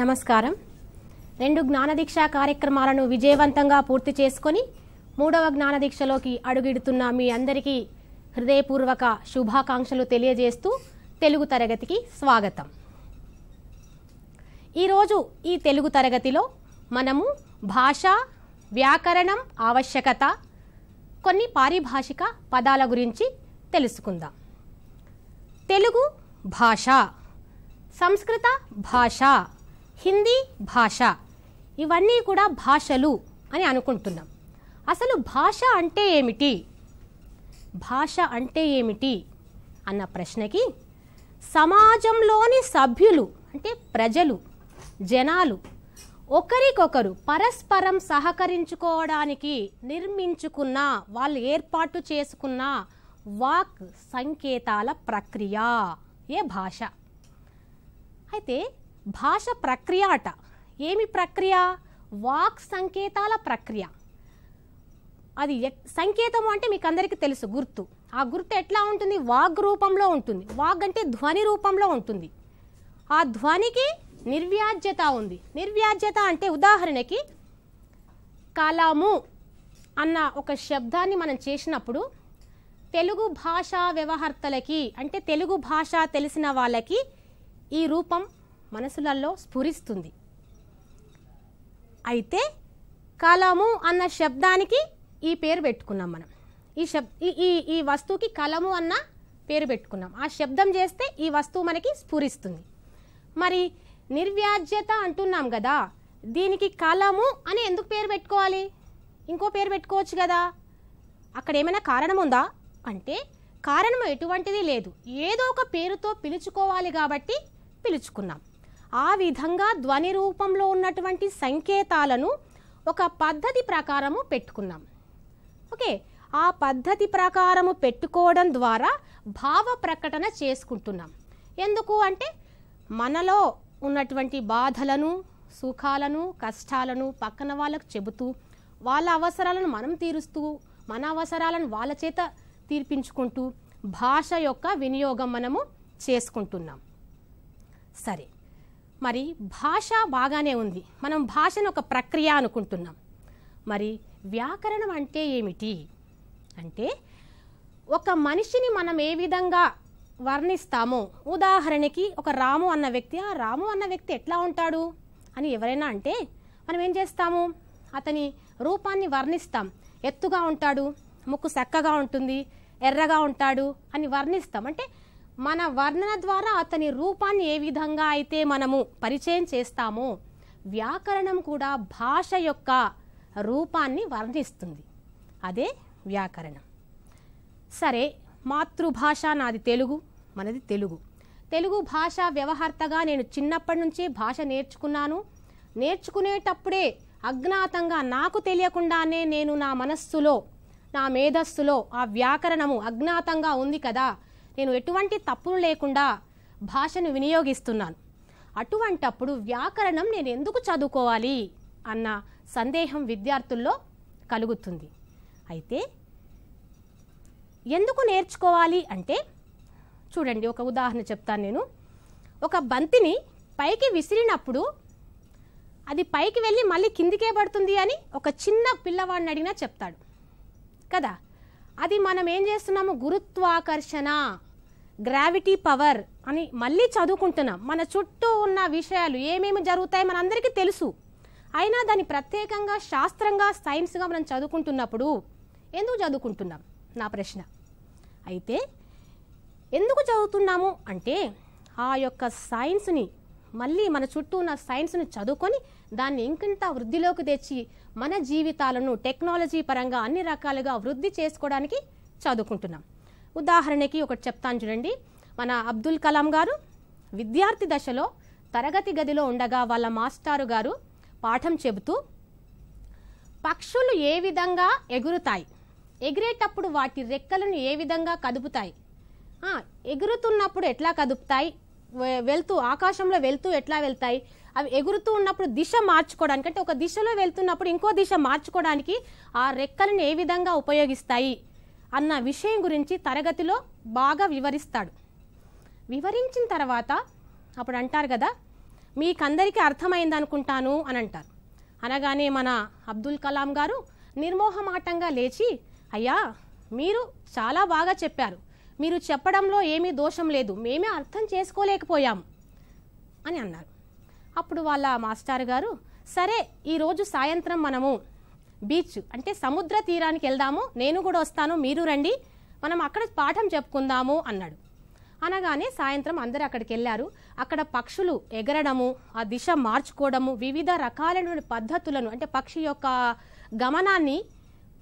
నమస్కారం రెండు జ్ఞానదీక్ష కార్యక్రమాలను విజయవంతంగా పూర్తి చేసుకుని మూడవ జ్ఞానదీక్షలోకి అడుగిడుతున్న మీ అందరికీ హృదయపూర్వక శుభాకాంక్షలు తెలియజేస్తూ తెలుగు తరగతికి స్వాగతం ఈరోజు ఈ తెలుగు తరగతిలో మనము భాష వ్యాకరణం ఆవశ్యకత కొన్ని పారిభాషిక పదాల గురించి తెలుసుకుందాం తెలుగు భాష సంస్కృత భాష హిందీ భాష ఇవన్నీ కూడా భాషలు అని అనుకుంటున్నాం అసలు భాష అంటే ఏమిటి భాష అంటే ఏమిటి అన్న ప్రశ్నకి సమాజంలోని సభ్యులు అంటే ప్రజలు జనాలు ఒకరికొకరు పరస్పరం సహకరించుకోవడానికి నిర్మించుకున్న వాళ్ళు ఏర్పాటు చేసుకున్న వాక్ సంకేతాల ప్రక్రియ ఏ భాష అయితే భాష ప్రక్రియ అట ఏమి ప్రక్రియ వాక్ సంకేతాల ప్రక్రియ అది సంకేతం అంటే మీకు అందరికీ తెలుసు గుర్తు ఆ గుర్తు ఎట్లా ఉంటుంది వాగ్ రూపంలో ఉంటుంది వాగ్ అంటే ధ్వని రూపంలో ఉంటుంది ఆ ధ్వనికి నిర్వ్యాజ్యత ఉంది నిర్వ్యాజ్యత అంటే ఉదాహరణకి కలము అన్న ఒక శబ్దాన్ని మనం చేసినప్పుడు తెలుగు భాషా వ్యవహర్తలకి అంటే తెలుగు భాష తెలిసిన వాళ్ళకి ఈ రూపం మనసులలో స్ఫురిస్తుంది అయితే కలము అన్న శబ్దానికి ఈ పేరు పెట్టుకున్నాం మనం ఈ శబ్ ఈ ఈ వస్తువుకి కలము అన్న పేరు పెట్టుకున్నాం ఆ శబ్దం చేస్తే ఈ వస్తువు మనకి స్ఫురిస్తుంది మరి నిర్వ్యాజ్యత అంటున్నాం కదా దీనికి కలము అని ఎందుకు పేరు పెట్టుకోవాలి ఇంకో పేరు పెట్టుకోవచ్చు కదా అక్కడ ఏమైనా కారణం ఉందా అంటే కారణం ఎటువంటిది లేదు ఏదో ఒక పేరుతో పిలుచుకోవాలి కాబట్టి పిలుచుకున్నాం ఆ విధంగా ధ్వని రూపంలో ఉన్నటువంటి సంకేతాలను ఒక పద్ధతి ప్రకారము పెట్టుకున్నాం ఓకే ఆ పద్ధతి ప్రకారము పెట్టుకోవడం ద్వారా భావ ప్రకటన చేసుకుంటున్నాం ఎందుకు అంటే మనలో ఉన్నటువంటి బాధలను సుఖాలను కష్టాలను పక్కన వాళ్ళకు చెబుతూ వాళ్ళ అవసరాలను మనం తీరుస్తూ మన అవసరాలను వాళ్ళ చేత తీర్పించుకుంటూ భాష యొక్క వినియోగం మనము చేసుకుంటున్నాం సరే మరి భాష బాగానే ఉంది మనం భాషను ఒక ప్రక్రియ అనుకుంటున్నాం మరి వ్యాకరణం అంటే ఏమిటి అంటే ఒక మనిషిని మనం ఏ విధంగా వర్ణిస్తామో ఉదాహరణకి ఒక రాము అన్న వ్యక్తి ఆ రాము అన్న వ్యక్తి ఎట్లా ఉంటాడు అని ఎవరైనా అంటే మనం ఏం చేస్తాము అతని రూపాన్ని వర్ణిస్తాం ఎత్తుగా ఉంటాడు ముక్కు చక్కగా ఉంటుంది ఎర్రగా ఉంటాడు అని వర్ణిస్తాం అంటే మన వర్ణన ద్వారా అతని రూపాన్ని ఏ విధంగా అయితే మనము పరిచయం చేస్తామో వ్యాకరణం కూడా భాష యొక్క రూపాన్ని వర్ణిస్తుంది అదే వ్యాకరణం సరే మాతృభాష నాది తెలుగు మనది తెలుగు తెలుగు భాష వ్యవహర్తగా నేను చిన్నప్పటి నుంచే భాష నేర్చుకున్నాను నేర్చుకునేటప్పుడే అజ్ఞాతంగా నాకు తెలియకుండానే నేను నా మనస్సులో నా మేధస్సులో ఆ వ్యాకరణము అజ్ఞాతంగా ఉంది కదా నేను ఎటువంటి తప్పులు లేకుండా భాషను వినియోగిస్తున్నాను అటువంటప్పుడు వ్యాకరణం నేను ఎందుకు చదువుకోవాలి అన్న సందేహం విద్యార్థుల్లో కలుగుతుంది అయితే ఎందుకు నేర్చుకోవాలి అంటే చూడండి ఒక ఉదాహరణ చెప్తాను నేను ఒక బంతిని పైకి విసిరినప్పుడు అది పైకి వెళ్ళి మళ్ళీ కిందికే పడుతుంది అని ఒక చిన్న పిల్లవాడిని అడిగినా చెప్తాడు కదా అది మనం ఏం చేస్తున్నాము గురుత్వాకర్షణ గ్రావిటీ పవర్ అని మళ్ళీ చదువుకుంటున్నాం మన చుట్టూ ఉన్న విషయాలు ఏమేమి జరుగుతాయి మనందరికీ తెలుసు అయినా దాన్ని ప్రత్యేకంగా శాస్త్రంగా సైన్స్గా మనం చదువుకుంటున్నప్పుడు ఎందుకు చదువుకుంటున్నాం నా ప్రశ్న అయితే ఎందుకు చదువుతున్నాము అంటే ఆ యొక్క సైన్స్ని మళ్ళీ మన చుట్టూ ఉన్న సైన్స్ని చదువుకొని దాన్ని ఇంకింత వృద్ధిలోకి తెచ్చి మన జీవితాలను టెక్నాలజీ పరంగా అన్ని రకాలుగా వృద్ధి చేసుకోవడానికి చదువుకుంటున్నాం ఉదాహరణకి ఒకటి చెప్తాను చూడండి మన అబ్దుల్ కలాం గారు విద్యార్థి దశలో తరగతి గదిలో ఉండగా వాళ్ళ మాస్టారు గారు పాఠం చెబుతూ పక్షులు ఏ విధంగా ఎగురుతాయి ఎగిరేటప్పుడు వాటి రెక్కలను ఏ విధంగా కదుపుతాయి ఎగురుతున్నప్పుడు ఎట్లా కదుపుతాయి వెళ్తూ ఆకాశంలో వెళ్తూ ఎట్లా వెళ్తాయి అవి ఎగురుతూ ఉన్నప్పుడు దిశ మార్చుకోవడానికి అంటే ఒక దిశలో వెళ్తున్నప్పుడు ఇంకో దిశ మార్చుకోవడానికి ఆ రెక్కలను ఏ విధంగా ఉపయోగిస్తాయి అన్న విషయం గురించి తరగతిలో బాగా వివరిస్తాడు వివరించిన తర్వాత అప్పుడు అంటారు కదా మీకందరికీ అర్థమైంది అనుకుంటాను అని అంటారు అనగానే మన అబ్దుల్ కలాం గారు నిర్మోహమాటంగా లేచి అయ్యా మీరు చాలా బాగా చెప్పారు మీరు చెప్పడంలో ఏమీ దోషం లేదు మేమే అర్థం చేసుకోలేకపోయాం అని అన్నారు అప్పుడు వాళ్ళ మాస్టారు గారు సరే ఈరోజు సాయంత్రం మనము బీచ్ అంటే సముద్ర తీరానికి వెళ్దాము నేను కూడా వస్తాను మీరు రండి మనం అక్కడ పాఠం చెప్పుకుందాము అన్నాడు అనగానే సాయంత్రం అందరు అక్కడికి వెళ్ళారు అక్కడ పక్షులు ఎగరడము ఆ దిశ మార్చుకోవడము వివిధ రకాలైన పద్ధతులను అంటే పక్షి యొక్క గమనాన్ని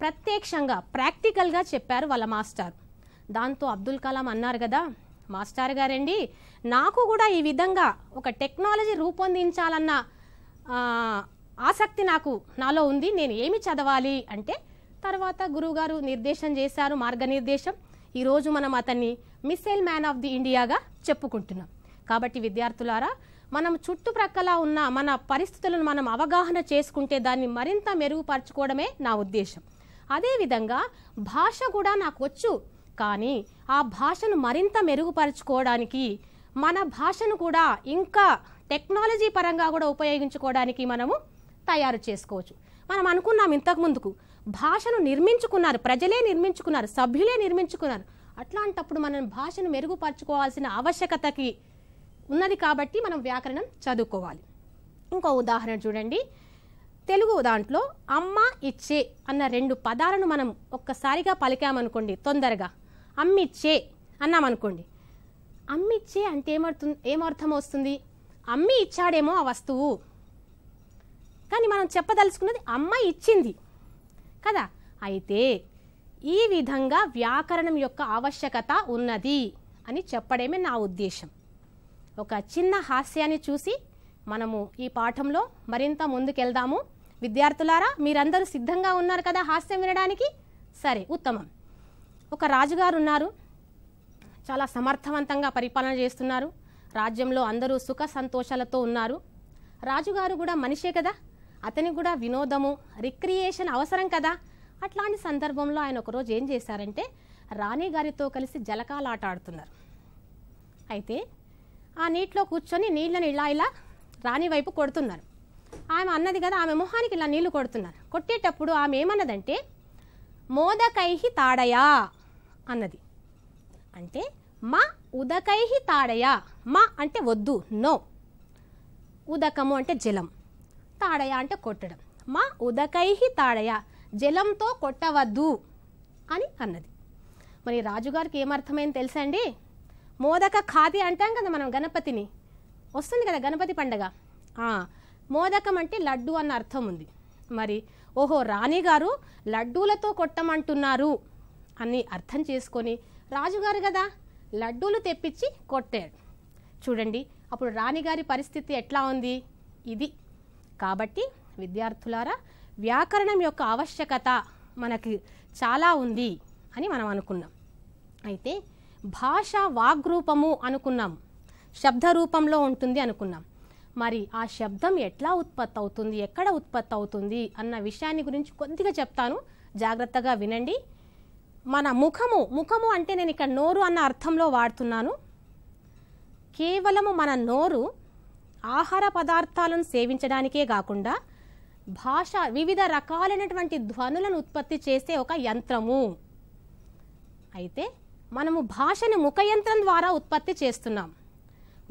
ప్రత్యక్షంగా ప్రాక్టికల్గా చెప్పారు వాళ్ళ మాస్టర్ దాంతో అబ్దుల్ కలాం అన్నారు కదా మాస్టర్ గారండి నాకు కూడా ఈ విధంగా ఒక టెక్నాలజీ రూపొందించాలన్న ఆసక్తి నాకు నాలో ఉంది నేను ఏమి చదవాలి అంటే తర్వాత గురువుగారు నిర్దేశం చేశారు మార్గనిర్దేశం ఈరోజు మనం అతన్ని మిస్సైల్ మ్యాన్ ఆఫ్ ది ఇండియాగా చెప్పుకుంటున్నాం కాబట్టి విద్యార్థులారా మనం చుట్టుప్రక్కల ఉన్న మన పరిస్థితులను మనం అవగాహన చేసుకుంటే దాన్ని మరింత మెరుగుపరచుకోవడమే నా ఉద్దేశం అదేవిధంగా భాష కూడా నాకు వచ్చు కానీ ఆ భాషను మరింత మెరుగుపరచుకోవడానికి మన భాషను కూడా ఇంకా టెక్నాలజీ పరంగా కూడా ఉపయోగించుకోవడానికి మనము తయారు చేసుకోవచ్చు మనం అనుకున్నాం ఇంతకు ముందుకు భాషను నిర్మించుకున్నారు ప్రజలే నిర్మించుకున్నారు సభ్యులే నిర్మించుకున్నారు అట్లాంటప్పుడు మనం భాషను మెరుగుపరచుకోవాల్సిన ఆవశ్యకతకి ఉన్నది కాబట్టి మనం వ్యాకరణం చదువుకోవాలి ఇంకో ఉదాహరణ చూడండి తెలుగు దాంట్లో అమ్మ ఇచ్చే అన్న రెండు పదాలను మనం ఒక్కసారిగా పలికామనుకోండి తొందరగా అమ్మిచ్చే అన్నామనుకోండి అమ్మిచ్చే అంటే ఏమర్థం ఏమర్థం వస్తుంది అమ్మి ఇచ్చాడేమో ఆ వస్తువు కానీ మనం చెప్పదలుచుకున్నది అమ్మ ఇచ్చింది కదా అయితే ఈ విధంగా వ్యాకరణం యొక్క ఆవశ్యకత ఉన్నది అని చెప్పడమే నా ఉద్దేశం ఒక చిన్న హాస్యాన్ని చూసి మనము ఈ పాఠంలో మరింత ముందుకెళ్దాము విద్యార్థులారా మీరందరూ సిద్ధంగా ఉన్నారు కదా హాస్యం వినడానికి సరే ఉత్తమం ఒక రాజుగారు ఉన్నారు చాలా సమర్థవంతంగా పరిపాలన చేస్తున్నారు రాజ్యంలో అందరూ సుఖ సంతోషాలతో ఉన్నారు రాజుగారు కూడా మనిషే కదా అతని కూడా వినోదము రిక్రియేషన్ అవసరం కదా అట్లాంటి సందర్భంలో ఆయన ఒకరోజు ఏం చేశారంటే రాణి గారితో కలిసి జలకాలాట ఆడుతున్నారు అయితే ఆ నీటిలో కూర్చొని నీళ్ళని ఇలా ఇలా రాణి వైపు కొడుతున్నారు ఆమె అన్నది కదా ఆమె మొహానికి ఇలా నీళ్లు కొడుతున్నారు కొట్టేటప్పుడు ఆమె ఏమన్నదంటే మోదకైహి తాడయా అన్నది అంటే మా ఉదకైహి తాడయా మా అంటే వద్దు నో ఉదకము అంటే జలం తాడయ అంటే కొట్టడం మా ఉదకైహి తాడయ జలంతో కొట్టవద్దు అని అన్నది మరి రాజుగారికి ఏమర్థమైంది తెలుసా అండి మోదక ఖాది అంటాం కదా మనం గణపతిని వస్తుంది కదా గణపతి పండగ మోదకం అంటే లడ్డు అన్న అర్థం ఉంది మరి ఓహో రాణిగారు లడ్డూలతో కొట్టమంటున్నారు అని అర్థం చేసుకొని రాజుగారు కదా లడ్డూలు తెప్పించి కొట్టాడు చూడండి అప్పుడు రాణిగారి పరిస్థితి ఎట్లా ఉంది ఇది కాబట్టి విద్యార్థులారా వ్యాకరణం యొక్క ఆవశ్యకత మనకి చాలా ఉంది అని మనం అనుకున్నాం అయితే భాష వాగ్రూపము అనుకున్నాం శబ్ద రూపంలో ఉంటుంది అనుకున్నాం మరి ఆ శబ్దం ఎట్లా ఉత్పత్తి అవుతుంది ఎక్కడ ఉత్పత్తి అవుతుంది అన్న విషయాన్ని గురించి కొద్దిగా చెప్తాను జాగ్రత్తగా వినండి మన ముఖము ముఖము అంటే నేను ఇక్కడ నోరు అన్న అర్థంలో వాడుతున్నాను కేవలము మన నోరు ఆహార పదార్థాలను సేవించడానికే కాకుండా భాష వివిధ రకాలైనటువంటి ధ్వనులను ఉత్పత్తి చేసే ఒక యంత్రము అయితే మనము భాషను ముఖ యంత్రం ద్వారా ఉత్పత్తి చేస్తున్నాం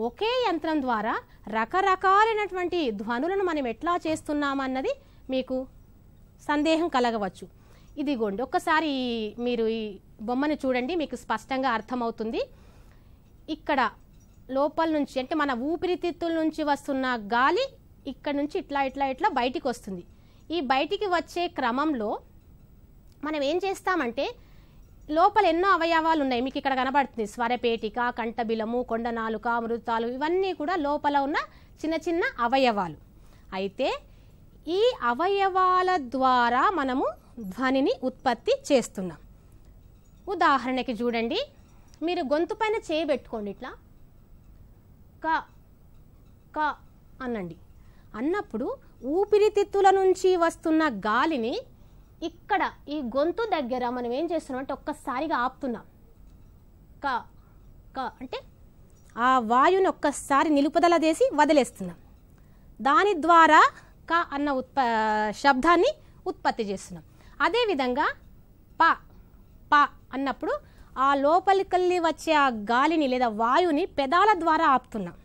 ఒకే యంత్రం ద్వారా రకరకాలైనటువంటి ధ్వనులను మనం ఎట్లా చేస్తున్నామన్నది మీకు సందేహం కలగవచ్చు ఇదిగోండి ఒక్కసారి మీరు ఈ బొమ్మను చూడండి మీకు స్పష్టంగా అర్థమవుతుంది ఇక్కడ లోపల నుంచి అంటే మన ఊపిరితిత్తుల నుంచి వస్తున్న గాలి ఇక్కడ నుంచి ఇట్లా ఇట్లా ఇట్లా బయటికి వస్తుంది ఈ బయటికి వచ్చే క్రమంలో మనం ఏం చేస్తామంటే లోపల ఎన్నో అవయవాలు ఉన్నాయి మీకు ఇక్కడ కనబడుతుంది స్వరపేటిక కంఠబిలము కొండనాలుక మృతాలు ఇవన్నీ కూడా లోపల ఉన్న చిన్న చిన్న అవయవాలు అయితే ఈ అవయవాల ద్వారా మనము ధ్వనిని ఉత్పత్తి చేస్తున్నాం ఉదాహరణకి చూడండి మీరు గొంతు పైన పెట్టుకోండి ఇట్లా క క అనండి అన్నప్పుడు ఊపిరితిత్తుల నుంచి వస్తున్న గాలిని ఇక్కడ ఈ గొంతు దగ్గర మనం ఏం చేస్తున్నాం అంటే ఒక్కసారిగా ఆపుతున్నాం క క అంటే ఆ వాయుని ఒక్కసారి నిలుపుదల చేసి వదిలేస్తున్నాం దాని ద్వారా క అన్న ఉత్ప శబ్దాన్ని ఉత్పత్తి చేస్తున్నాం అదేవిధంగా ప ప అన్నప్పుడు ఆ లోపలికల్లి వచ్చే ఆ గాలిని లేదా వాయుని పెదాల ద్వారా ఆపుతున్నాం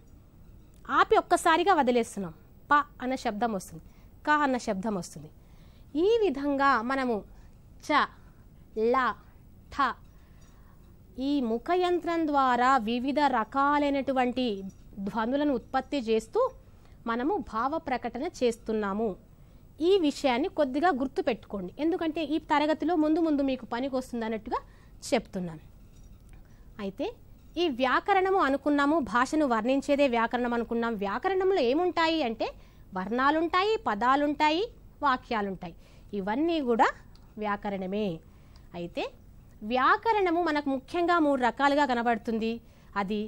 ఆపి ఒక్కసారిగా వదిలేస్తున్నాం ప అన్న శబ్దం వస్తుంది క అన్న శబ్దం వస్తుంది ఈ విధంగా మనము చ ల ఠ ఈ ముఖయంత్రం ద్వారా వివిధ రకాలైనటువంటి ధ్వనులను ఉత్పత్తి చేస్తూ మనము భావ ప్రకటన చేస్తున్నాము ఈ విషయాన్ని కొద్దిగా గుర్తుపెట్టుకోండి ఎందుకంటే ఈ తరగతిలో ముందు ముందు మీకు పనికి వస్తుంది అన్నట్టుగా చెప్తున్నాను అయితే ఈ వ్యాకరణము అనుకున్నాము భాషను వర్ణించేదే వ్యాకరణం అనుకున్నాం వ్యాకరణంలో ఏముంటాయి అంటే వర్ణాలుంటాయి పదాలుంటాయి వాక్యాలుంటాయి ఇవన్నీ కూడా వ్యాకరణమే అయితే వ్యాకరణము మనకు ముఖ్యంగా మూడు రకాలుగా కనబడుతుంది అది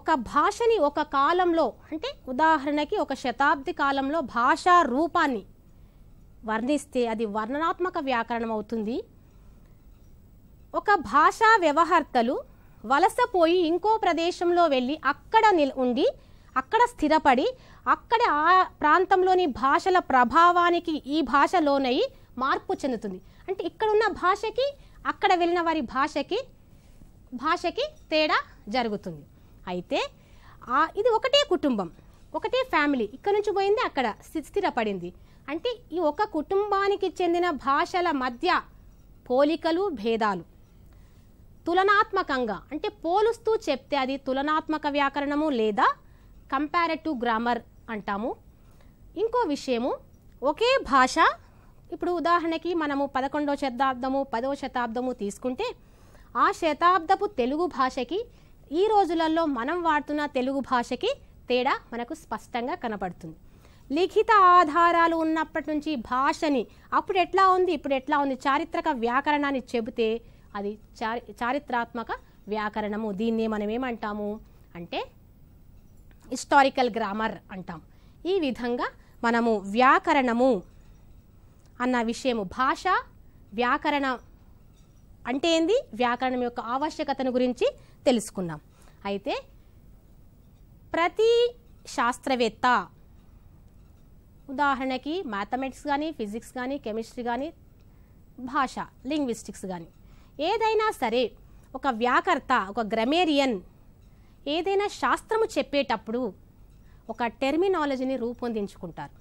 ఒక భాషని ఒక కాలంలో అంటే ఉదాహరణకి ఒక శతాబ్ది కాలంలో భాషా రూపాన్ని వర్ణిస్తే అది వర్ణనాత్మక వ్యాకరణం అవుతుంది ఒక భాషా వ్యవహర్తలు వలసపోయి ఇంకో ప్రదేశంలో వెళ్ళి అక్కడ నిల్ ఉండి అక్కడ స్థిరపడి అక్కడ ఆ ప్రాంతంలోని భాషల ప్రభావానికి ఈ భాష మార్పు చెందుతుంది అంటే ఇక్కడ ఉన్న భాషకి అక్కడ వెళ్ళిన వారి భాషకి భాషకి తేడా జరుగుతుంది అయితే ఇది ఒకటే కుటుంబం ఒకటే ఫ్యామిలీ ఇక్కడ నుంచి పోయింది అక్కడ స్థిరపడింది అంటే ఈ ఒక కుటుంబానికి చెందిన భాషల మధ్య పోలికలు భేదాలు తులనాత్మకంగా అంటే పోలుస్తూ చెప్తే అది తులనాత్మక వ్యాకరణము లేదా కంపారెటివ్ గ్రామర్ అంటాము ఇంకో విషయము ఒకే భాష ఇప్పుడు ఉదాహరణకి మనము పదకొండవ శతాబ్దము పదవ శతాబ్దము తీసుకుంటే ఆ శతాబ్దపు తెలుగు భాషకి ఈ రోజులలో మనం వాడుతున్న తెలుగు భాషకి తేడా మనకు స్పష్టంగా కనపడుతుంది లిఖిత ఆధారాలు ఉన్నప్పటి నుంచి భాషని అప్పుడు ఎట్లా ఉంది ఇప్పుడు ఎట్లా ఉంది చారిత్రక వ్యాకరణాన్ని చెబితే అది చారి చారిత్రాత్మక వ్యాకరణము దీన్ని మనం ఏమంటాము అంటే హిస్టారికల్ గ్రామర్ అంటాం ఈ విధంగా మనము వ్యాకరణము అన్న విషయము భాష వ్యాకరణ అంటే ఏంది వ్యాకరణం యొక్క ఆవశ్యకతను గురించి తెలుసుకున్నాం అయితే ప్రతి శాస్త్రవేత్త ఉదాహరణకి మ్యాథమెటిక్స్ కానీ ఫిజిక్స్ కానీ కెమిస్ట్రీ కానీ భాష లింగ్విస్టిక్స్ కానీ ఏదైనా సరే ఒక వ్యాకర్త ఒక గ్రమేరియన్ ఏదైనా శాస్త్రము చెప్పేటప్పుడు ఒక టెర్మినాలజీని రూపొందించుకుంటారు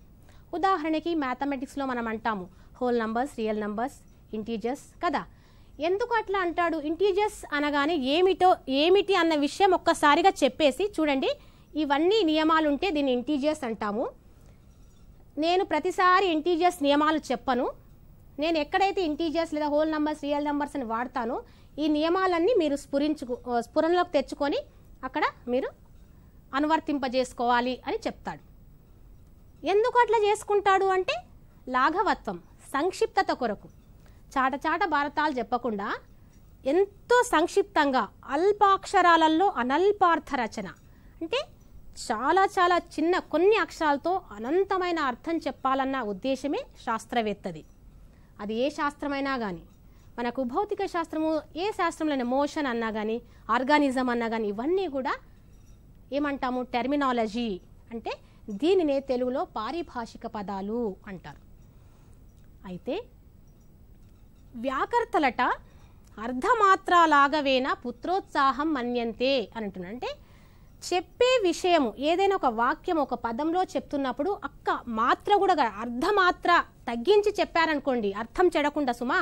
ఉదాహరణకి మ్యాథమెటిక్స్లో మనం అంటాము whole numbers real numbers integers కదా ఎందుకు అట్లా అంటాడు ఇంటీజర్స్ అనగానే ఏమిటో ఏమిటి అన్న విషయం ఒక్కసారిగా చెప్పేసి చూడండి ఇవన్నీ నియమాలు ఉంటే దీన్ని ఇంటీజర్స్ అంటాము నేను ప్రతిసారి ఇంటీజర్స్ నియమాలు చెప్పను నేను ఎక్కడైతే ఇంటీజర్స్ లేదా హోల్ నంబర్స్ రియల్ నంబర్స్ అని వాడతానో ఈ నియమాలన్నీ మీరు స్ఫురించుకు స్ఫురణలోకి తెచ్చుకొని అక్కడ మీరు అనువర్తింపజేసుకోవాలి అని చెప్తాడు ఎందుకు అట్లా చేసుకుంటాడు అంటే లాఘవత్వం సంక్షిప్తత కొరకు చాటచాట భారతాలు చెప్పకుండా ఎంతో సంక్షిప్తంగా అల్పాక్షరాలలో అనల్పార్థ రచన అంటే చాలా చాలా చిన్న కొన్ని అక్షరాలతో అనంతమైన అర్థం చెప్పాలన్న ఉద్దేశమే శాస్త్రవేత్తది అది ఏ శాస్త్రమైనా కానీ మనకు భౌతిక శాస్త్రము ఏ శాస్త్రంలో మోషన్ అన్నా కానీ ఆర్గానిజం అన్నా కానీ ఇవన్నీ కూడా ఏమంటాము టెర్మినాలజీ అంటే దీనినే తెలుగులో పారిభాషిక పదాలు అంటారు అయితే వ్యాకర్తలట అర్ధమాత్రాలాగవేనా పుత్రోత్సాహం మన్యంతే అని అంటున్నాడు అంటే చెప్పే విషయము ఏదైనా ఒక వాక్యం ఒక పదంలో చెప్తున్నప్పుడు అక్క మాత్ర కూడా అర్ధమాత్ర తగ్గించి చెప్పారనుకోండి అర్థం చెడకుండా సుమా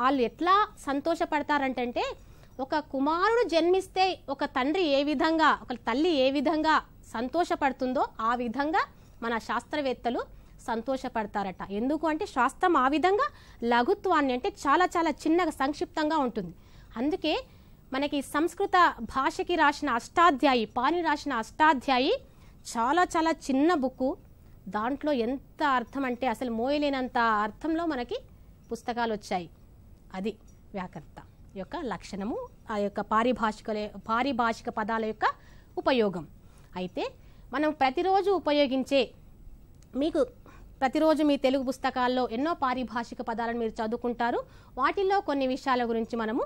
వాళ్ళు ఎట్లా సంతోషపడతారంటే ఒక కుమారుడు జన్మిస్తే ఒక తండ్రి ఏ విధంగా ఒక తల్లి ఏ విధంగా సంతోషపడుతుందో ఆ విధంగా మన శాస్త్రవేత్తలు సంతోషపడతారట ఎందుకు అంటే శాస్త్రం ఆ విధంగా లఘుత్వాన్ని అంటే చాలా చాలా చిన్నగా సంక్షిప్తంగా ఉంటుంది అందుకే మనకి సంస్కృత భాషకి రాసిన అష్టాధ్యాయి పాని రాసిన అష్టాధ్యాయి చాలా చాలా చిన్న బుక్కు దాంట్లో ఎంత అర్థం అంటే అసలు మోయలేనంత అర్థంలో మనకి పుస్తకాలు వచ్చాయి అది వ్యాకర్త యొక్క లక్షణము ఆ యొక్క పారిభాషిక పారిభాషిక పదాల యొక్క ఉపయోగం అయితే మనం ప్రతిరోజు ఉపయోగించే మీకు ప్రతిరోజు మీ తెలుగు పుస్తకాల్లో ఎన్నో పారిభాషిక పదాలను మీరు చదువుకుంటారు వాటిల్లో కొన్ని విషయాల గురించి మనము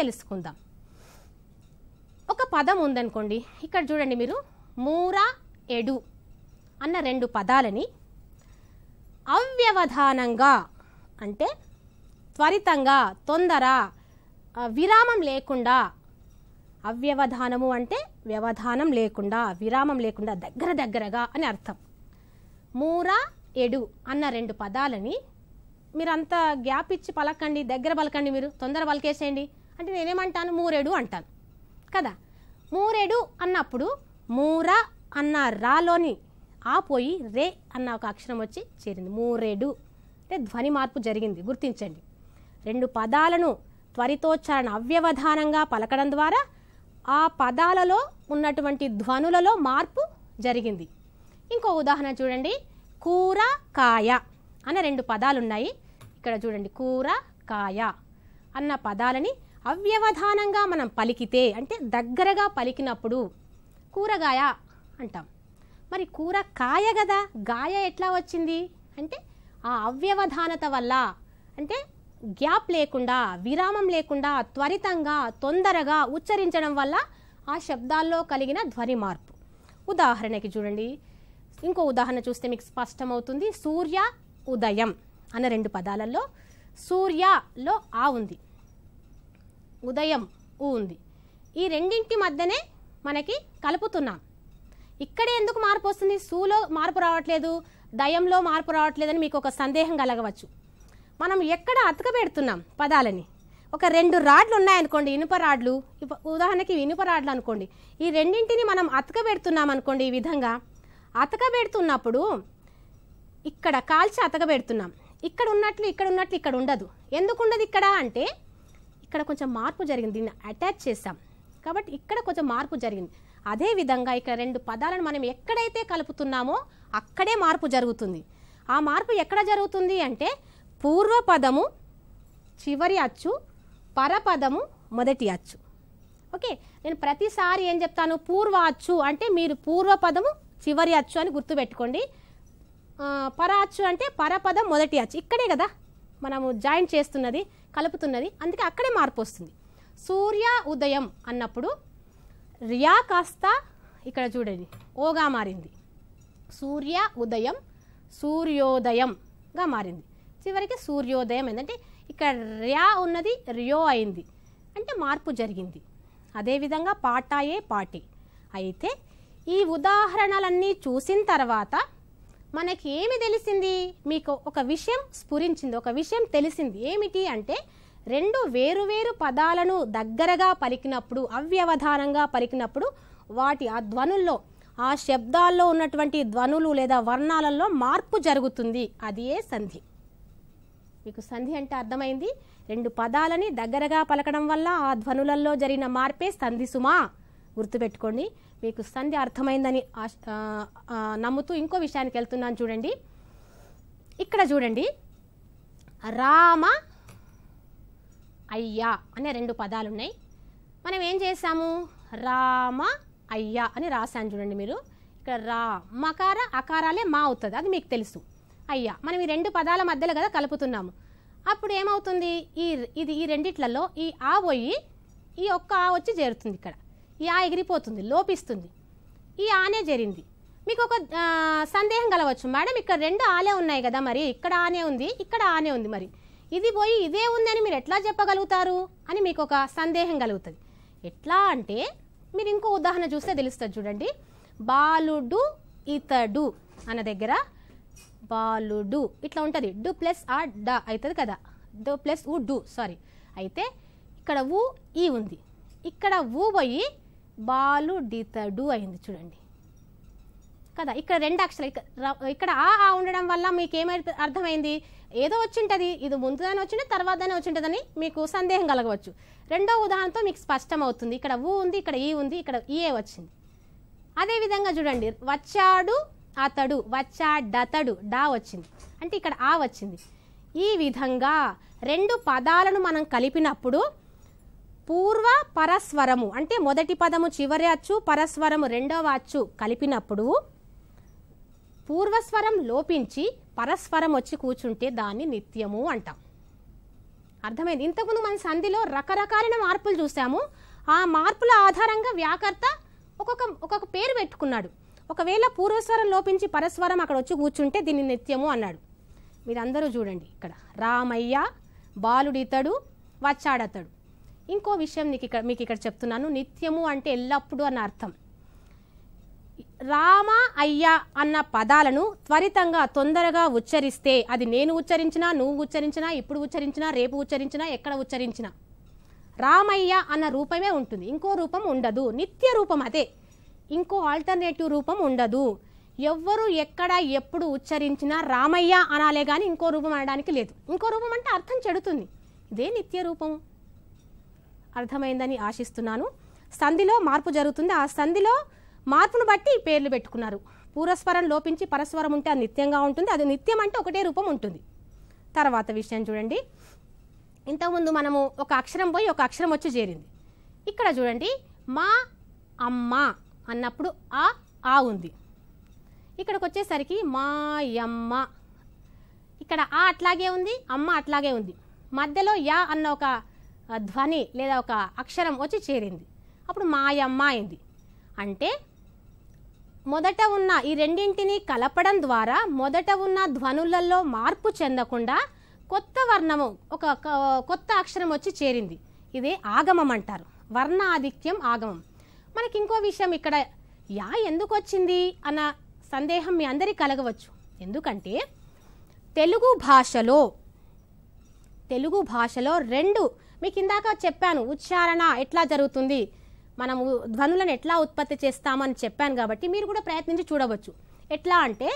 తెలుసుకుందాం ఒక పదం ఉందనుకోండి ఇక్కడ చూడండి మీరు మూరా ఎడు అన్న రెండు పదాలని అవ్యవధానంగా అంటే త్వరితంగా తొందర విరామం లేకుండా అవ్యవధానము అంటే వ్యవధానం లేకుండా విరామం లేకుండా దగ్గర దగ్గరగా అని అర్థం మూరా ఎడు అన్న రెండు పదాలని మీరు అంత గ్యాప్ ఇచ్చి పలకండి దగ్గర పలకండి మీరు తొందర పలకేసేయండి అంటే నేనేమంటాను మూరెడు అంటాను కదా మూరేడు అన్నప్పుడు మూర అన్న రాలోని ఆ పోయి రే అన్న ఒక అక్షరం వచ్చి చేరింది మూరేడు అంటే ధ్వని మార్పు జరిగింది గుర్తించండి రెండు పదాలను త్వరితోచ్చారణ అవ్యవధానంగా పలకడం ద్వారా ఆ పదాలలో ఉన్నటువంటి ధ్వనులలో మార్పు జరిగింది ఇంకో ఉదాహరణ చూడండి కూర కాయ అన్న రెండు పదాలు ఉన్నాయి ఇక్కడ చూడండి కూర కాయ అన్న పదాలని అవ్యవధానంగా మనం పలికితే అంటే దగ్గరగా పలికినప్పుడు కూరగాయ అంటాం మరి కూర కాయ కదా గాయ ఎట్లా వచ్చింది అంటే ఆ అవ్యవధానత వల్ల అంటే గ్యాప్ లేకుండా విరామం లేకుండా త్వరితంగా తొందరగా ఉచ్చరించడం వల్ల ఆ శబ్దాల్లో కలిగిన ధ్వని మార్పు ఉదాహరణకి చూడండి ఇంకో ఉదాహరణ చూస్తే మీకు స్పష్టమవుతుంది సూర్య ఉదయం అన్న రెండు పదాలలో సూర్యలో ఆ ఉంది ఉదయం ఊ ఉంది ఈ రెండింటి మధ్యనే మనకి కలుపుతున్నాం ఇక్కడే ఎందుకు మార్పు వస్తుంది సూలో మార్పు రావట్లేదు దయంలో మార్పు రావట్లేదని మీకు ఒక సందేహం కలగవచ్చు మనం ఎక్కడ అతకబెడుతున్నాం పదాలని ఒక రెండు రాడ్లు ఉన్నాయనుకోండి ఇనుప రాడ్లు ఉదాహరణకి ఇనుప రాడ్లు అనుకోండి ఈ రెండింటిని మనం అతకబెడుతున్నాం అనుకోండి ఈ విధంగా అతకబెడుతున్నప్పుడు ఇక్కడ కాల్చి అతకబెడుతున్నాం ఇక్కడ ఉన్నట్లు ఇక్కడ ఉన్నట్లు ఇక్కడ ఉండదు ఎందుకు ఉండదు ఇక్కడ అంటే ఇక్కడ కొంచెం మార్పు జరిగింది దీన్ని అటాచ్ చేసాం కాబట్టి ఇక్కడ కొంచెం మార్పు జరిగింది అదేవిధంగా ఇక్కడ రెండు పదాలను మనం ఎక్కడైతే కలుపుతున్నామో అక్కడే మార్పు జరుగుతుంది ఆ మార్పు ఎక్కడ జరుగుతుంది అంటే పూర్వపదము చివరి అచ్చు పరపదము మొదటి అచ్చు ఓకే నేను ప్రతిసారి ఏం చెప్తాను పూర్వ అచ్చు అంటే మీరు పూర్వపదము చివరి అచ్చు అని గుర్తుపెట్టుకోండి పర అచ్చు అంటే పరపదం మొదటి అచ్చు ఇక్కడే కదా మనము జాయిన్ చేస్తున్నది కలుపుతున్నది అందుకే అక్కడే మార్పు వస్తుంది సూర్య ఉదయం అన్నప్పుడు రియా కాస్త ఇక్కడ చూడండి ఓగా మారింది సూర్య ఉదయం సూర్యోదయంగా మారింది చివరికి సూర్యోదయం ఏంటంటే ఇక్కడ ర్యా ఉన్నది రియో అయింది అంటే మార్పు జరిగింది అదేవిధంగా పాటాయే పాటి అయితే ఈ ఉదాహరణలన్నీ చూసిన తర్వాత మనకి ఏమి తెలిసింది మీకు ఒక విషయం స్ఫురించింది ఒక విషయం తెలిసింది ఏమిటి అంటే రెండు వేరువేరు పదాలను దగ్గరగా పలికినప్పుడు అవ్యవధానంగా పలికినప్పుడు వాటి ఆ ధ్వనుల్లో ఆ శబ్దాల్లో ఉన్నటువంటి ధ్వనులు లేదా వర్ణాలలో మార్పు జరుగుతుంది అది ఏ సంధి మీకు సంధి అంటే అర్థమైంది రెండు పదాలని దగ్గరగా పలకడం వల్ల ఆ ధ్వనులలో జరిగిన మార్పే సంధి సుమా గుర్తుపెట్టుకోండి మీకు సంధి అర్థమైందని నమ్ముతూ ఇంకో విషయానికి వెళ్తున్నాను చూడండి ఇక్కడ చూడండి రామ అయ్యా అనే రెండు పదాలు ఉన్నాయి మనం ఏం చేసాము రామ అయ్యా అని రాశాను చూడండి మీరు ఇక్కడ రా మకార అకారాలే మా అవుతుంది అది మీకు తెలుసు అయ్యా మనం ఈ రెండు పదాల మధ్యలో కదా కలుపుతున్నాము అప్పుడు ఏమవుతుంది ఈ ఇది ఈ రెండిట్లలో ఈ ఆ పోయి ఈ ఒక్క ఆ వచ్చి చేరుతుంది ఇక్కడ యా ఎగిరిపోతుంది లోపిస్తుంది ఈ ఆనే జరిగింది మీకు ఒక సందేహం కలవచ్చు మేడం ఇక్కడ రెండు ఆలే ఉన్నాయి కదా మరి ఇక్కడ ఆనే ఉంది ఇక్కడ ఆనే ఉంది మరి ఇది పోయి ఇదే ఉంది అని మీరు ఎట్లా చెప్పగలుగుతారు అని మీకు ఒక సందేహం కలుగుతుంది ఎట్లా అంటే మీరు ఇంకో ఉదాహరణ చూస్తే తెలుస్తుంది చూడండి బాలుడు ఇతడు అన్న దగ్గర బాలుడు ఇట్లా ఉంటుంది డు ప్లస్ ఆ డ అవుతుంది కదా డు ప్లస్ ఉ డు సారీ అయితే ఇక్కడ ఊ ఈ ఉంది ఇక్కడ ఊ పోయి బాలు డితడు అయింది చూడండి కదా ఇక్కడ రెండు అక్షరాలు ఇక్కడ ఇక్కడ ఆ ఆ ఉండడం వల్ల మీకు ఏమై అర్థమైంది ఏదో వచ్చింటుంది ఇది ముందుగానే వచ్చింది తర్వాతనే వచ్చింటుందని మీకు సందేహం కలగవచ్చు రెండో ఉదాహరణతో మీకు స్పష్టం అవుతుంది ఇక్కడ ఊ ఉంది ఇక్కడ ఈ ఉంది ఇక్కడ ఈఏ వచ్చింది అదేవిధంగా చూడండి వచ్చాడు అతడు వచ్చాడతడు డా వచ్చింది అంటే ఇక్కడ ఆ వచ్చింది ఈ విధంగా రెండు పదాలను మనం కలిపినప్పుడు పూర్వ పరస్వరము అంటే మొదటి పదము చివరి అచ్చు పరస్వరము రెండవ అచ్చు కలిపినప్పుడు పూర్వస్వరం లోపించి పరస్వరం వచ్చి కూర్చుంటే దాన్ని నిత్యము అంటాం అర్థమైంది ఇంతకుముందు మన సంధిలో రకరకాలైన మార్పులు చూసాము ఆ మార్పుల ఆధారంగా వ్యాకర్త ఒక్కొక్క ఒక్కొక్క పేరు పెట్టుకున్నాడు ఒకవేళ పూర్వస్వరం లోపించి పరస్వరం అక్కడ వచ్చి కూర్చుంటే దీన్ని నిత్యము అన్నాడు మీరందరూ చూడండి ఇక్కడ రామయ్య బాలుడితడు వచ్చాడతడు ఇంకో విషయం నీకు ఇక్కడ మీకు ఇక్కడ చెప్తున్నాను నిత్యము అంటే ఎల్లప్పుడూ అన్న అర్థం రామ అయ్య అన్న పదాలను త్వరితంగా తొందరగా ఉచ్చరిస్తే అది నేను ఉచ్చరించినా నువ్వు ఉచ్చరించినా ఇప్పుడు ఉచ్చరించినా రేపు ఉచ్చరించినా ఎక్కడ ఉచ్చరించినా రామయ్య అన్న రూపమే ఉంటుంది ఇంకో రూపం ఉండదు నిత్య రూపం అదే ఇంకో ఆల్టర్నేటివ్ రూపం ఉండదు ఎవ్వరు ఎక్కడ ఎప్పుడు ఉచ్చరించినా రామయ్య అనాలే కానీ ఇంకో రూపం అనడానికి లేదు ఇంకో రూపం అంటే అర్థం చెడుతుంది ఇదే నిత్య రూపం అర్థమైందని ఆశిస్తున్నాను సంధిలో మార్పు జరుగుతుంది ఆ సంధిలో మార్పును బట్టి పేర్లు పెట్టుకున్నారు పూర్వస్వరం లోపించి పరస్వరం ఉంటే అది నిత్యంగా ఉంటుంది అది నిత్యం అంటే ఒకటే రూపం ఉంటుంది తర్వాత విషయం చూడండి ఇంతకుముందు మనము ఒక అక్షరం పోయి ఒక అక్షరం వచ్చి చేరింది ఇక్కడ చూడండి మా అమ్మ అన్నప్పుడు ఆ ఆ ఉంది ఇక్కడికి వచ్చేసరికి మాయమ్మ ఇక్కడ ఆ అట్లాగే ఉంది అమ్మ అట్లాగే ఉంది మధ్యలో యా అన్న ఒక ధ్వని లేదా ఒక అక్షరం వచ్చి చేరింది అప్పుడు మాయమ్మ అయింది అంటే మొదట ఉన్న ఈ రెండింటిని కలపడం ద్వారా మొదట ఉన్న ధ్వనులలో మార్పు చెందకుండా కొత్త వర్ణము ఒక కొత్త అక్షరం వచ్చి చేరింది ఇదే ఆగమం అంటారు వర్ణ ఆధిక్యం ఆగమం మనకి ఇంకో విషయం ఇక్కడ యా ఎందుకు వచ్చింది అన్న సందేహం మీ అందరికీ కలగవచ్చు ఎందుకంటే తెలుగు భాషలో తెలుగు భాషలో రెండు మీకు ఇందాక చెప్పాను ఉచ్చారణ ఎట్లా జరుగుతుంది మనము ధ్వనులను ఎట్లా ఉత్పత్తి చేస్తామని చెప్పాను కాబట్టి మీరు కూడా ప్రయత్నించి చూడవచ్చు ఎట్లా అంటే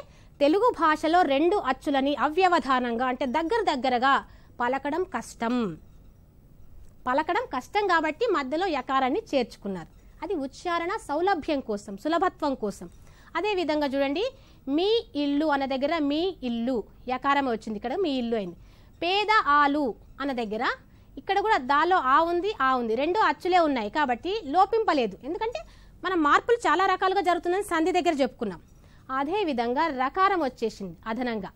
తెలుగు భాషలో రెండు అచ్చులని అవ్యవధానంగా అంటే దగ్గర దగ్గరగా పలకడం కష్టం పలకడం కష్టం కాబట్టి మధ్యలో యకారాన్ని చేర్చుకున్నారు అది ఉచ్చారణ సౌలభ్యం కోసం సులభత్వం కోసం అదేవిధంగా చూడండి మీ ఇల్లు అన్న దగ్గర మీ ఇల్లు యకారమే వచ్చింది ఇక్కడ మీ ఇల్లు అయింది పేద ఆలు అన్న దగ్గర ఇక్కడ కూడా దాలో ఆ ఉంది ఆ ఉంది రెండు అచ్చులే ఉన్నాయి కాబట్టి లోపింపలేదు ఎందుకంటే మన మార్పులు చాలా రకాలుగా జరుగుతుందని సంధి దగ్గర చెప్పుకున్నాం అదేవిధంగా రకారం వచ్చేసింది అదనంగా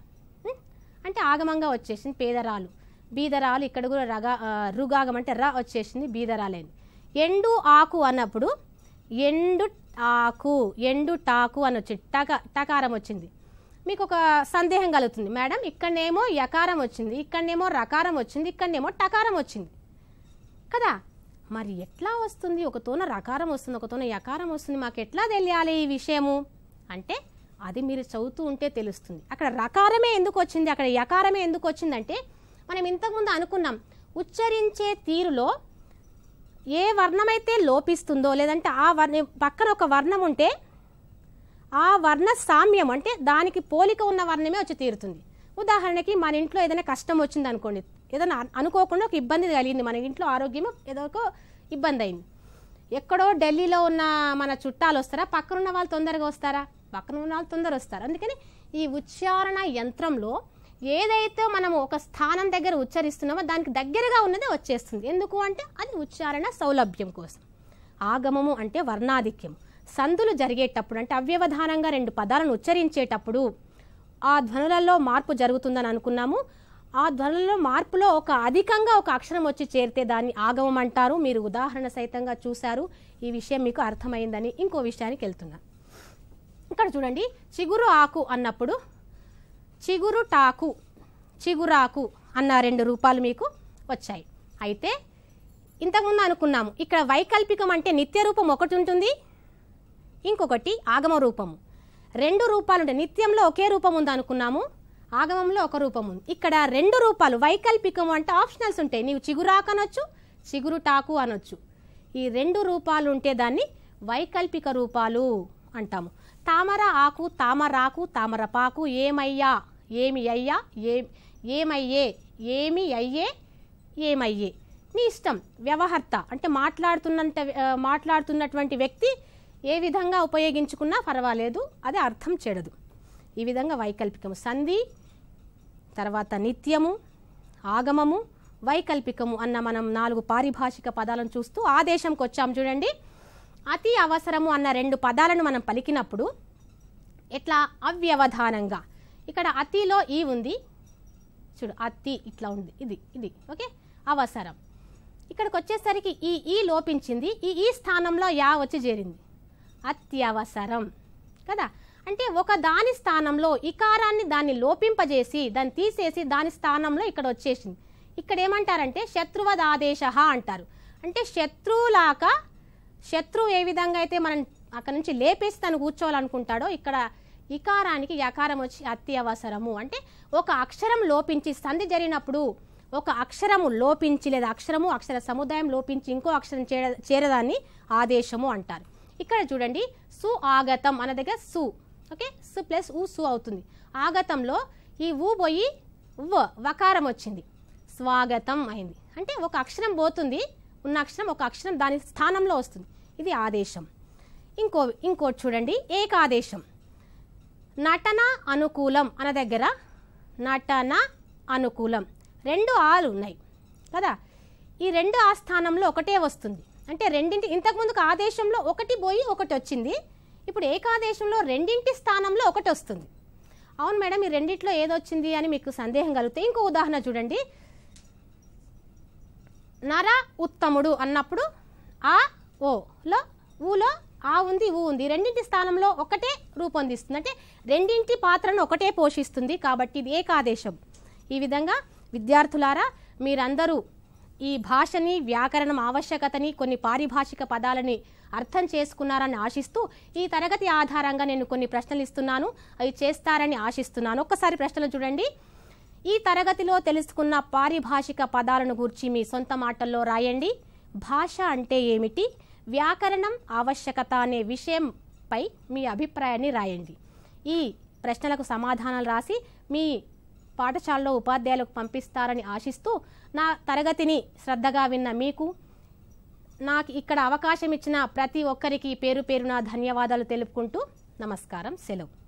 అంటే ఆగమంగా వచ్చేసింది పేదరాలు బీదరాలు ఇక్కడ కూడా రగా రుగాగం అంటే ర వచ్చేసింది బీదరాలేని ఎండు ఆకు అన్నప్పుడు ఎండు ఆకు ఎండు టాకు అని వచ్చింది టక టకారం వచ్చింది మీకు ఒక సందేహం కలుగుతుంది మేడం ఇక్కడనేమో యకారం వచ్చింది ఇక్కడనేమో రకారం వచ్చింది ఇక్కడనేమో టకారం వచ్చింది కదా మరి ఎట్లా వస్తుంది ఒకతోన రకారం వస్తుంది ఒకతోన యకారం వస్తుంది మాకు ఎట్లా తెలియాలి ఈ విషయము అంటే అది మీరు చదువుతూ ఉంటే తెలుస్తుంది అక్కడ రకారమే ఎందుకు వచ్చింది అక్కడ యకారమే ఎందుకు వచ్చిందంటే మనం ఇంతకుముందు అనుకున్నాం ఉచ్చరించే తీరులో ఏ వర్ణమైతే లోపిస్తుందో లేదంటే ఆ వర్ణ పక్కన ఒక వర్ణం ఉంటే ఆ వర్ణ సామ్యం అంటే దానికి పోలిక ఉన్న వర్ణమే వచ్చి తీరుతుంది ఉదాహరణకి మన ఇంట్లో ఏదైనా కష్టం వచ్చింది అనుకోండి ఏదైనా అనుకోకుండా ఒక ఇబ్బంది కలిగింది మన ఇంట్లో ఆరోగ్యం ఏదో ఒక ఇబ్బంది అయింది ఎక్కడో ఢిల్లీలో ఉన్న మన చుట్టాలు వస్తారా పక్కన ఉన్న వాళ్ళు తొందరగా వస్తారా పక్కన ఉన్న వాళ్ళు తొందర వస్తారు అందుకని ఈ ఉచ్చారణ యంత్రంలో ఏదైతే మనం ఒక స్థానం దగ్గర ఉచ్చరిస్తున్నామో దానికి దగ్గరగా ఉన్నది వచ్చేస్తుంది ఎందుకు అంటే అది ఉచ్చారణ సౌలభ్యం కోసం ఆగమము అంటే వర్ణాధిక్యం సందులు జరిగేటప్పుడు అంటే అవ్యవధానంగా రెండు పదాలను ఉచ్చరించేటప్పుడు ఆ ధ్వనులలో మార్పు జరుగుతుందని అనుకున్నాము ఆ ధ్వనులలో మార్పులో ఒక అధికంగా ఒక అక్షరం వచ్చి చేరితే దాన్ని ఆగమం అంటారు మీరు ఉదాహరణ సహితంగా చూశారు ఈ విషయం మీకు అర్థమైందని ఇంకో విషయానికి వెళ్తున్నా ఇక్కడ చూడండి చిగురు ఆకు అన్నప్పుడు చిగురు టాకు చిగురాకు అన్న రెండు రూపాలు మీకు వచ్చాయి అయితే ఇంతకుముందు అనుకున్నాము ఇక్కడ వైకల్పికం అంటే నిత్య రూపం ఒకటి ఉంటుంది ఇంకొకటి ఆగమ రూపము రెండు రూపాలు ఉంటాయి నిత్యంలో ఒకే రూపం ఉందనుకున్నాము ఆగమంలో ఒక రూపం ఉంది ఇక్కడ రెండు రూపాలు వైకల్పికము అంటే ఆప్షనల్స్ ఉంటాయి నీవు చిగురాకు అనొచ్చు చిగురు టాకు అనొచ్చు ఈ రెండు రూపాలు ఉంటే దాన్ని వైకల్పిక రూపాలు అంటాము తామర ఆకు తామరాకు తామర పాకు ఏమయ్యా ఏమి అయ్యా ఏ ఏమయ్యే ఏమి అయ్యే ఏమయ్యే నీ ఇష్టం వ్యవహర్త అంటే మాట్లాడుతున్నంత మాట్లాడుతున్నటువంటి వ్యక్తి ఏ విధంగా ఉపయోగించుకున్నా పర్వాలేదు అది అర్థం చెడదు ఈ విధంగా వైకల్పికము సంధి తర్వాత నిత్యము ఆగమము వైకల్పికము అన్న మనం నాలుగు పారిభాషిక పదాలను చూస్తూ ఆదేశంకి వచ్చాం చూడండి అతి అవసరము అన్న రెండు పదాలను మనం పలికినప్పుడు ఎట్లా అవ్యవధానంగా ఇక్కడ అతిలో ఈ ఉంది చూడు అతి ఇట్లా ఉంది ఇది ఇది ఓకే అవసరం ఇక్కడికి వచ్చేసరికి ఈ ఈ లోపించింది ఈ ఈ స్థానంలో యా వచ్చి చేరింది అత్యవసరం కదా అంటే ఒక దాని స్థానంలో ఇకారాన్ని దాన్ని లోపింపజేసి దాన్ని తీసేసి దాని స్థానంలో ఇక్కడ వచ్చేసింది ఇక్కడ ఏమంటారంటే శత్రువదాదేశ అంటారు అంటే శత్రువులాక శత్రువు ఏ విధంగా అయితే మనం అక్కడ నుంచి లేపేసి తను కూర్చోవాలనుకుంటాడో ఇక్కడ ఇకారానికి యకారం వచ్చి అత్యవసరము అంటే ఒక అక్షరం లోపించి సంధి జరిగినప్పుడు ఒక అక్షరము లోపించి లేదా అక్షరము అక్షర సముదాయం లోపించి ఇంకో అక్షరం చేరదాన్ని ఆదేశము అంటారు ఇక్కడ చూడండి సు ఆగతం అన్న దగ్గర సు ఓకే సు ప్లస్ ఊ సు అవుతుంది ఆగతంలో ఈ ఊ పోయి వ వకారం వచ్చింది స్వాగతం అయింది అంటే ఒక అక్షరం పోతుంది ఉన్న అక్షరం ఒక అక్షరం దాని స్థానంలో వస్తుంది ఇది ఆదేశం ఇంకో ఇంకోటి చూడండి ఏకాదేశం నటన అనుకూలం అన్న దగ్గర నటన అనుకూలం రెండు ఆలు ఉన్నాయి కదా ఈ రెండు ఆ స్థానంలో ఒకటే వస్తుంది అంటే రెండింటి ఇంతకుముందుకు ఆదేశంలో ఒకటి పోయి ఒకటి వచ్చింది ఇప్పుడు ఏకాదేశంలో రెండింటి స్థానంలో ఒకటి వస్తుంది అవును మేడం ఈ రెండింటిలో ఏదొచ్చింది అని మీకు సందేహం కలిగితే ఇంకో ఉదాహరణ చూడండి నర ఉత్తముడు అన్నప్పుడు ఆ ఓలో ఊలో ఆ ఉంది ఊ ఉంది రెండింటి స్థానంలో ఒకటే రూపొందిస్తుంది అంటే రెండింటి పాత్రను ఒకటే పోషిస్తుంది కాబట్టి ఇది ఏకాదేశం ఈ విధంగా విద్యార్థులారా మీరందరూ ఈ భాషని వ్యాకరణం ఆవశ్యకతని కొన్ని పారిభాషిక పదాలని అర్థం చేసుకున్నారని ఆశిస్తూ ఈ తరగతి ఆధారంగా నేను కొన్ని ప్రశ్నలు ఇస్తున్నాను అవి చేస్తారని ఆశిస్తున్నాను ఒక్కసారి ప్రశ్నలు చూడండి ఈ తరగతిలో తెలుసుకున్న పారిభాషిక పదాలను గురించి మీ సొంత మాటల్లో రాయండి భాష అంటే ఏమిటి వ్యాకరణం ఆవశ్యకత అనే విషయంపై మీ అభిప్రాయాన్ని రాయండి ఈ ప్రశ్నలకు సమాధానాలు రాసి మీ పాఠశాలలో ఉపాధ్యాయులకు పంపిస్తారని ఆశిస్తూ నా తరగతిని శ్రద్ధగా విన్న మీకు నాకు ఇక్కడ అవకాశం ఇచ్చిన ప్రతి ఒక్కరికి పేరు పేరున ధన్యవాదాలు తెలుపుకుంటూ నమస్కారం సెలవు